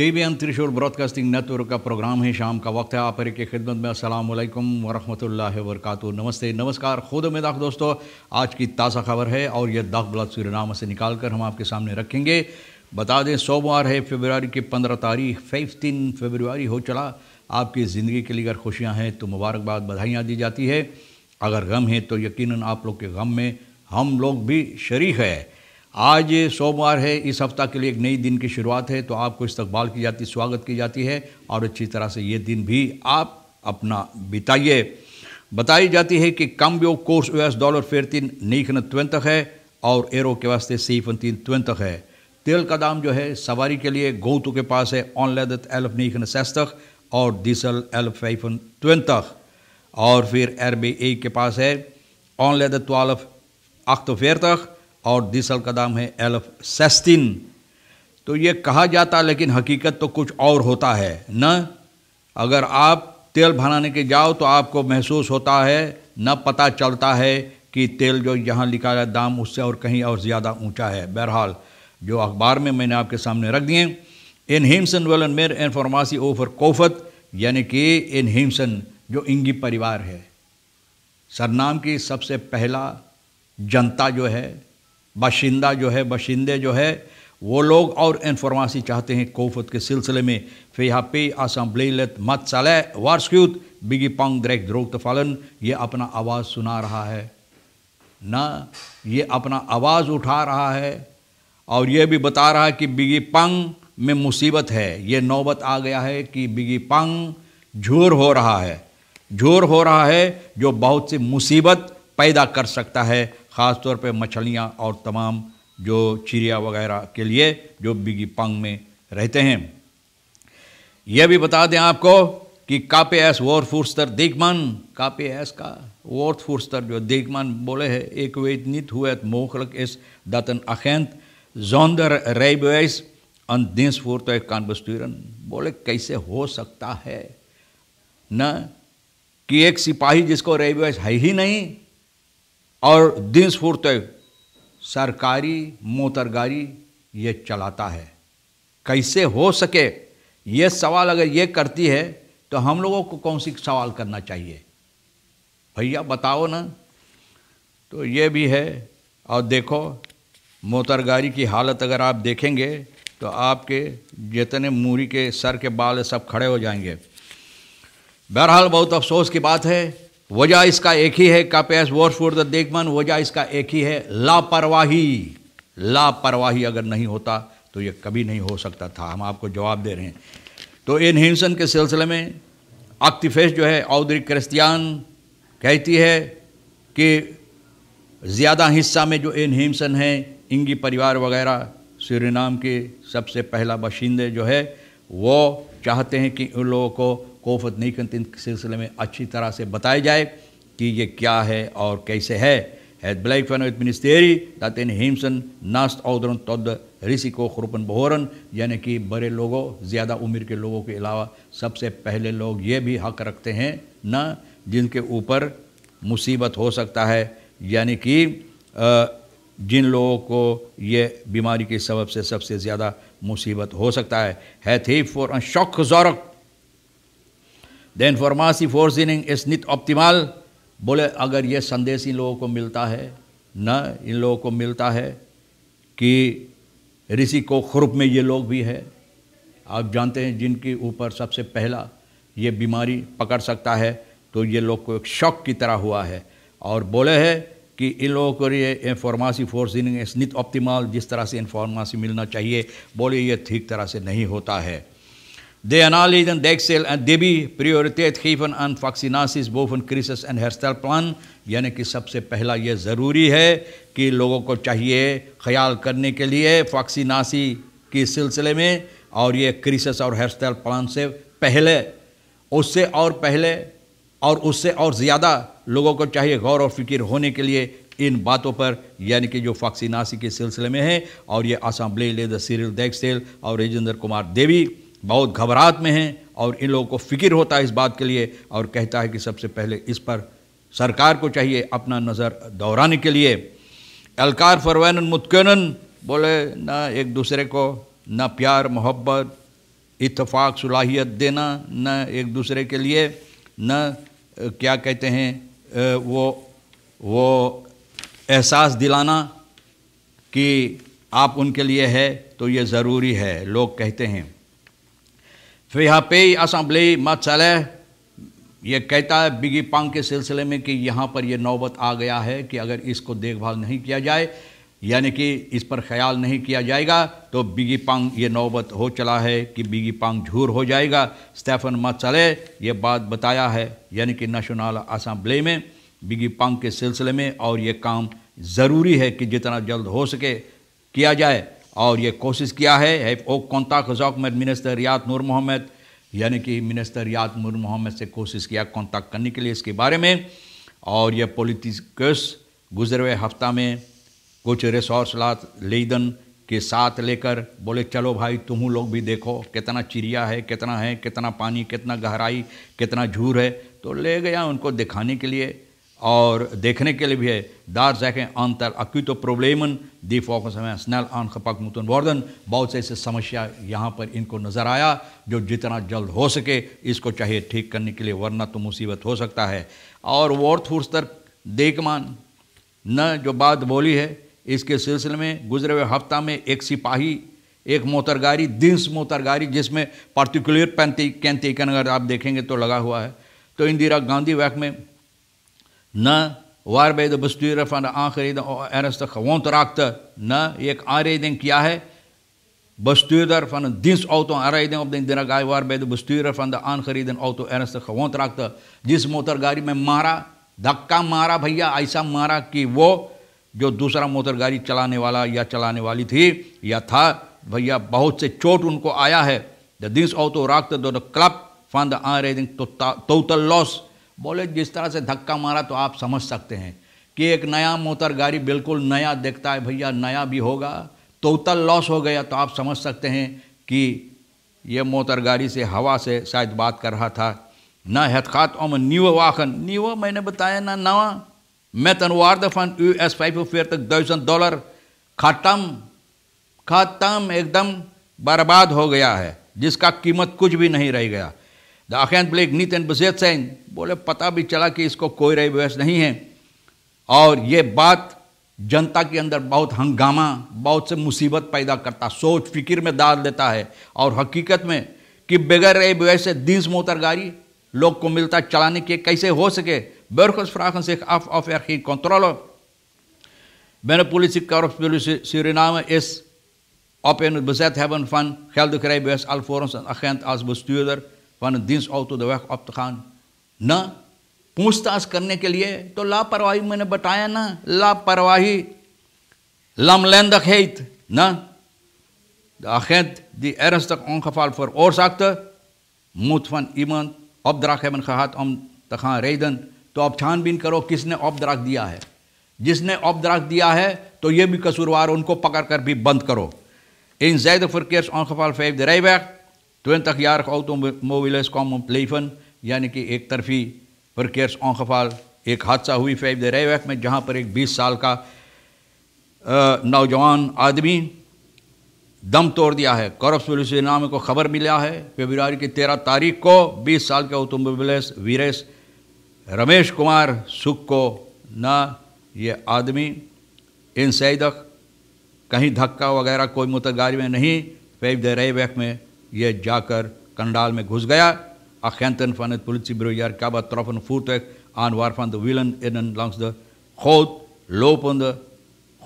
N Thrissur broadcasting network का programme है शाम का वक्त है आप हर की खिदमत में असल वरहमल वरक नमस्ते नमस्कार खुद में दाख दोस्तों आज की ताज़ा खबर है और यह दाख बलाद सूरनामा से निकाल कर हम आपके सामने रखेंगे बता दें सोमवार है फेबरवरी की पंद्रह तारीख फिफ्टीन फेबरवरी हो चला आपकी ज़िंदगी के लिए अगर खुशियाँ हैं तो मुबारकबाद बधाइयाँ दी जाती है अगर गम है तो यकीन आप लोग के गम में हम लोग भी शरीक है आज ये सोमवार है इस हफ्ता के लिए एक नई दिन की शुरुआत है तो आपको इस्तकबाल की जाती स्वागत की जाती है और अच्छी तरह से ये दिन भी आप अपना बिताइए बताई जाती है कि कम कम्बियो कोर्स यूएस डॉलर फेर तीन नीखन त्वेंत है और एरो के वास्ते सीफन तीन त्वेंत है तेल का दाम जो है सवारी के लिए गोतु के पास है ऑन लैदत एल्फ नीखन सस्तख और डीजल एल्फ फाइफन त्वेंत और फिर एरबी ए के पास है ऑन लैदत वालफ अख्त फेरतख और दीसल का दाम है एल्फ सेस्टिन तो ये कहा जाता लेकिन हकीकत तो कुछ और होता है न अगर आप तेल भराने के जाओ तो आपको महसूस होता है न पता चलता है कि तेल जो यहाँ लिखा है दाम उससे और कहीं और ज़्यादा ऊंचा है बहरहाल जो अखबार में मैंने आपके सामने रख दिए इन हिमसन वेलन मेर एन फार्मासी ओफर कोफत यानी कि इन हिमसन जो इंगी परिवार है सरनाम की सबसे पहला जनता जो है बाशिंदा जो है बाशिंदे जो है वो लोग और इन्फॉर्मासी चाहते हैं कोफत के सिलसिले में आसाम ब्लेलत मत सल वार्सक्यूत बिगी पंग द्रैक द्रोक तफालन ये अपना आवाज़ सुना रहा है ना ये अपना आवाज़ उठा रहा है और ये भी बता रहा है कि बिगी पंग में मुसीबत है ये नौबत आ गया है कि बिगी पंग झूर हो रहा है झूर हो रहा है जो बहुत सी मुसीबत पैदा कर सकता है ख़ास तौर पे मछलियाँ और तमाम जो चिड़िया वगैरह के लिए जो बिगी पंग में रहते हैं यह भी बता दें आपको कि कापे एस वोर फुर्स्तर दिगमान कापे एस का वोर फुर्स्तर जो दिगमान बोले है एक weet नित हुए het mogelijk दतन अखेंत een रेब zonder rijbewijs een कान kan बोले कैसे हो सकता है न कि एक सिपाही जिसको रीवाइज है ही नहीं और दिन स्फूर्त सरकारी मोतरगारी ये चलाता है कैसे हो सके ये सवाल अगर ये करती है तो हम लोगों को कौन सी सवाल करना चाहिए भैया बताओ ना तो ये भी है और देखो मोतरगारी की हालत अगर आप देखेंगे तो आपके जितने मूरी के सर के बाल सब खड़े हो जाएंगे बहरहाल बहुत अफसोस की बात है वजह इसका एक ही है कैपेस वॉर फॉर द देखमन वजह इसका एक ही है लापरवाही लापरवाही अगर नहीं होता तो ये कभी नहीं हो सकता था हम आपको जवाब दे रहे हैं तो इन हिंसन के सिलसिले में आक्तिफेस जो है औदरी क्रिस्तियान कहती है कि ज़्यादा हिस्सा में जो इन हिमसन हैं इंगी परिवार वगैरह सूर्य के सबसे पहला बशिंदे जो है वो चाहते हैं कि उन लोगों को कोफत नहीं करते सिलसिले में अच्छी तरह से बताया जाए कि ये क्या है और कैसे है Het blijkt vanuit het ministerie dat हिमसन नास्त naast तद ऋषि को खुरपन बहोरन यानी कि बड़े लोगों ज़्यादा उम्र के लोगों के अलावा सबसे पहले लोग ये भी हक रखते हैं ना जिनके ऊपर मुसीबत हो सकता है यानी कि जिन लोगों को ये बीमारी के सबब से सबसे ज़्यादा मुसीबत हो सकता है हैथ फॉर शौक जौरक देन फॉर्मासी फोर्सिनिंग इज नित ऑप्टिमाल बोले अगर ये संदेश इन लोगों को मिलता है न इन लोगों को मिलता है कि ऋषि को खुरप में ये लोग भी है आप जानते हैं जिनके ऊपर सबसे पहला ये बीमारी पकड़ सकता है तो ये लोग को एक शौक की तरह हुआ है और बोले है कि इन लोगों को ये इन्फॉर्मासी फोर्सिंग स्नित ऑप्टिमाल जिस तरह से इन्फॉर्मासी मिलना चाहिए बोले ये ठीक तरह से नहीं होता है De analyse en dijkstijl en Debbie prioriteit geven aan vaccinaties boven crisis en herstelplan यानी कि सबसे पहला ये ज़रूरी है कि लोगों को चाहिए ख्याल करने के लिए फॉक्सीनासी के सिलसिले में और ये क्रिसस और हेयरस्टाइल प्लान से पहले उससे और पहले और उससे और ज़्यादा लोगों को चाहिए गौर और फिक्र होने के लिए इन बातों पर यानी कि जो फॉक्सीनासी के सिलसिले में है और ये आसाम ब्ले सीरियल दैक्सेल और राजेंद्र कुमार देवी बहुत घबराहट में हैं और इन लोगों को फिक्र होता है इस बात के लिए और कहता है कि सबसे पहले इस पर सरकार को चाहिए अपना नज़र दोहराने के लिए अलकार फरवान मुतकनन बोले ना एक दूसरे को ना प्यार मोहब्बत इतफाक़ सलाहियत देना न एक दूसरे के लिए न क्या कहते हैं वो वो एहसास दिलाना कि आप उनके लिए है तो ये ज़रूरी है लोग कहते हैं फिर यहाँ पे असम्बली मसलह ये कहता है बिगी पांग के सिलसिले में कि यहाँ पर यह नौबत आ गया है कि अगर इसको देखभाल नहीं किया जाए यानी कि इस पर ख्याल नहीं किया जाएगा तो बिगी पांग ये नौबत हो चला है कि बिगी पांग झूर हो जाएगा स्टेफन मसले ये बात बताया है यानी कि नेशनल असम्बली में बिगी पांग के सिलसिले में और ये काम ज़रूरी है कि जितना जल्द हो सके किया जाए और ये कोशिश किया है मिनिस्टर रियात नूर मोहम्मद यानी कि मिनिस्टर रियात नूर मोहम्मद से कोशिश किया कॉन्टैक्ट करने के लिए इसके बारे में और यह पोलिटिकस गुजरे हुए हफ्ता में कुछ रिसोर्स लात लेदन के साथ लेकर बोले चलो भाई तुम लोग भी देखो कितना चिड़िया है कितना है कितना पानी कितना गहराई कितना झूर है तो ले गया उनको दिखाने के लिए और देखने के लिए भी है दार daar zeggen तो प्रोब्लेमन दी फोकस हमें स्नेल आन खपक मुतुन वर्धन बहुत से ऐसे समस्या यहाँ पर इनको नज़र आया जो जितना जल्द हो सके इसको चाहिए ठीक करने के लिए वरना तो मुसीबत हो सकता है और वर्थ फुर्स्तर देखमान न जो बात बोली है इसके सिलसिले में गुजरे हुए हफ्ता में एक सिपाही एक मोतरगारी दिन मोतरगारी जिसमें पर्टिकुलर पैंती कैंती कनगर आप देखेंगे तो लगा हुआ है तो इंदिरा गांधी वैक में na waarbij de bestuurder van de aangereden ernstig gewond raakte. Na ik aanreding kia hai. Bestuurder van een dienstauto aanrijding op de Indiragai waarbij de bestuurder van de aangereden auto ernstig gewond raakte. Dit motorgari में mara. Dakka mara bhaiya, aisa mara ki wo. Jo dusra motorgari chalane wala ya chalane wali thi. Ya tha, bhaiya, bahut se chot unko aya hai. The dienstauto raakte door de द van de aanrijding total loss. बोले जिस तरह से धक्का मारा तो आप समझ सकते हैं कि एक नया मोटर गाड़ी बिल्कुल नया देखता है भैया नया भी होगा टोटल लॉस हो गया तो आप समझ सकते हैं कि ये मोटर गाड़ी से हवा से शायद बात कर रहा था न हथखात ओम न्यू वाहन न्यू मैंने बताया ना नवा मैं तनवार्द दफन यू एस फाइव फेयर तक दो डॉलर खत्म खत्म एकदम बर्बाद हो गया है जिसका कीमत कुछ भी नहीं रह गया De agent bleek niet in bezit zijn. बोले पता भी चला कि इसको कोई रही बहस नहीं है और ये बात जनता के अंदर बहुत हंगामा बहुत से मुसीबत पैदा करता सोच फिक्र में डाल देता है और हकीकत में कि बगैर रही बहस से दीस मोतरगारी लोग को मिलता चलाने के कैसे हो सके बेरखस फ्राखन से अफ ऑफ एखी कंट्रोल मैंने पुलिस पुलिस सिरनाम इस op in het bezet hebben van geldig rijbewijs alvorens een agent als bestuurder van een dienst auto de weg op te gaan. न पूछताछ करने के लिए तो लापरवाही मैंने बताया ना लापरवाही lamlendig heet. Na? De agent die ernstig ongeval veroorzaakte, moet van iemand opdracht hebben gehad om te gaan rijden. तो आप छानबीन करो किसने उपद्राग दिया है जिसने उपद्राग दिया है तो ये भी कसूरवार उनको पकड़कर भी बंद करो इन जैद फरकेस ऑन खफाल फैफ द रईवैक 20-jarig automobilist kwam om het leven. यानी कि एक तरफी प्रकेयर्स ओंखफाल एक हादसा हुई फैब दे रैवैक में जहाँ पर एक 20 साल का नौजवान आदमी दम तोड़ दिया है कौरव पुलिस नाम को खबर मिला है फेबरवरी की तेरह तारीख को 20 साल के ऑटोमोबिलिस वीरेश रमेश कुमार सुख को ना ये आदमी इन सैदक कहीं धक्का वगैरह कोई मुतगारी में नहीं फैब दे रैवैक में यह जाकर कंडाल में घुस गया अख्यंतन फन पुलिस ब्रो यार क्या बात तरफन फूट एक आन वार फन द इन एन द खोत लोपन द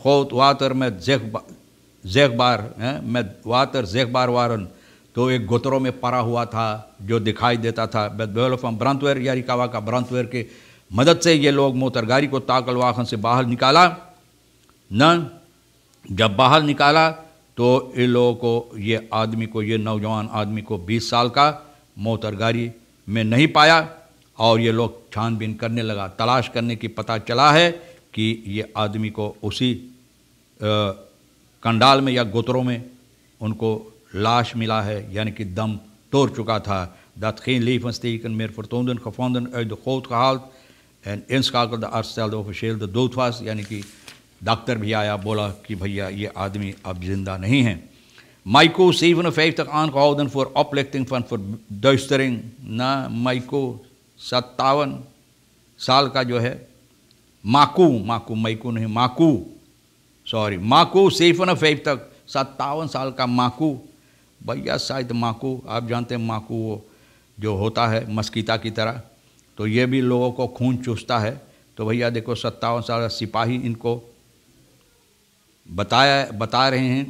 खोत वातर में जेख जेख बार है मैं वातर जेख बार वारन तो एक गोतरों में परा हुआ था जो दिखाई देता था बेद ब्रांतवेर यारी कावा का ब्रांतवेर के मदद से ये लोग मोतरगारी को ताकल वाहन से बाहर निकाला न जब बाहर निकाला तो इन लोगों को ये आदमी को ये नौजवान आदमी को 20 साल का मोतरगारी में नहीं पाया और ये लोग छानबीन करने लगा तलाश करने की पता चला है कि ये आदमी को उसी कंडाल में या गोत्रों में उनको लाश मिला है यानी कि दम तोड़ चुका था दतखीन लीफ मस्तीकन मेर फुरतोंदन खफोंदन एद खोत खालत एंड इंस काल द यानी कि डॉक्टर भी आया बोला कि भैया ये आदमी अब जिंदा नहीं है माइको Maiko 57 फॉर ऑपलेक्टिंग फन फॉर verduistering. ना माइको सत्तावन साल का जो है माकू माकू माइको नहीं माकू सॉरी माकू सेफन फेफ तक सत्तावन साल का माकू भैया शायद माकू आप जानते हैं माकू वो जो होता है मस्कीता की तरह तो ये भी लोगों को खून चूसता है तो भैया देखो सत्तावन साल सिपाही इनको बताया बता रहे हैं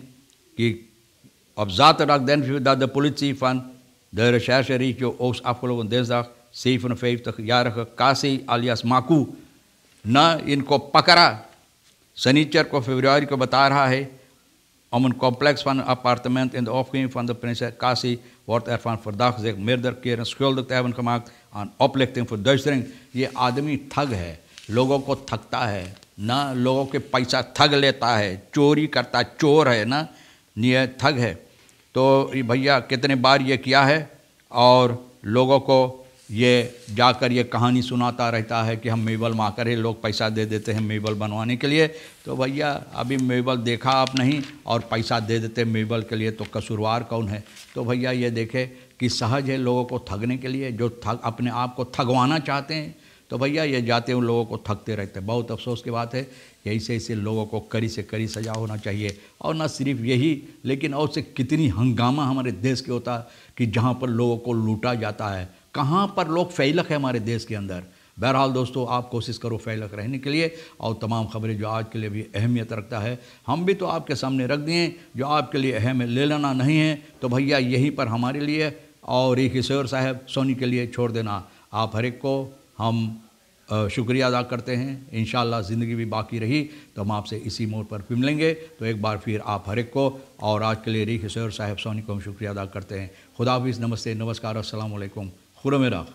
कि अफजात रख दैन फिर दा द पुलिसी फन द रशा शरीफ जो ओस आपको लोगों देश दाख सेफ न फेफ तक या रख कासी अलियास माकू न इनको पकड़ा सनीचर को फेब्रुआरी को बता रहा है अमन कॉम्प्लेक्स फन अपार्टमेंट इन द ऑफ गेम फन द प्रिंस कासी वर्थ एर फन फॉर दाख जेक मेरदर केयर स्क्योल दक्त एवन कमाक ऑन ऑपलेक्टिंग फॉर दर्ज ये आदमी ठग है लोगों को थकता है ना लोगों के पैसा थग लेता है चोरी करता चोर है ना नियत थग है तो भैया कितने बार ये किया है और लोगों को ये जाकर ये कहानी सुनाता रहता है कि हम मेबल माकर ही लोग पैसा दे देते हैं मेबल बनवाने के लिए तो भैया अभी मेबल देखा आप नहीं और पैसा दे देते मेबल के लिए तो कसूरवार कौन है तो भैया ये देखे कि सहज है लोगों को ठगने के लिए जो ठग अपने आप को ठगवाना चाहते हैं तो भैया ये जाते उन लोगों को थकते रहते बहुत अफसोस की बात है कि ऐसे ऐसे लोगों को कड़ी से कड़ी सजा होना चाहिए और ना सिर्फ यही लेकिन और से कितनी हंगामा हमारे देश के होता कि जहाँ पर लोगों को लूटा जाता है कहाँ पर लोग फैलक है हमारे देश के अंदर बहरहाल दोस्तों आप कोशिश करो फैलक रहने के लिए और तमाम खबरें जो आज के लिए भी अहमियत रखता है हम भी तो आपके सामने रख दिए जो आपके लिए अहम है ले लेना नहीं है तो भैया यहीं पर हमारे लिए और एक किशोर साहब सोनी के लिए छोड़ देना आप हर एक को हम शुक्रिया अदा करते हैं इन ज़िंदगी भी बाकी रही तो हम आपसे इसी मोड़ पर फिर मिलेंगे तो एक बार फिर आप हर एक को और आज के लिए री किशोर साहेब सोनी को हम शुक्रिया अदा करते हैं खुदाफिज नमस्ते नमस्कार असलकुम खुरमेरा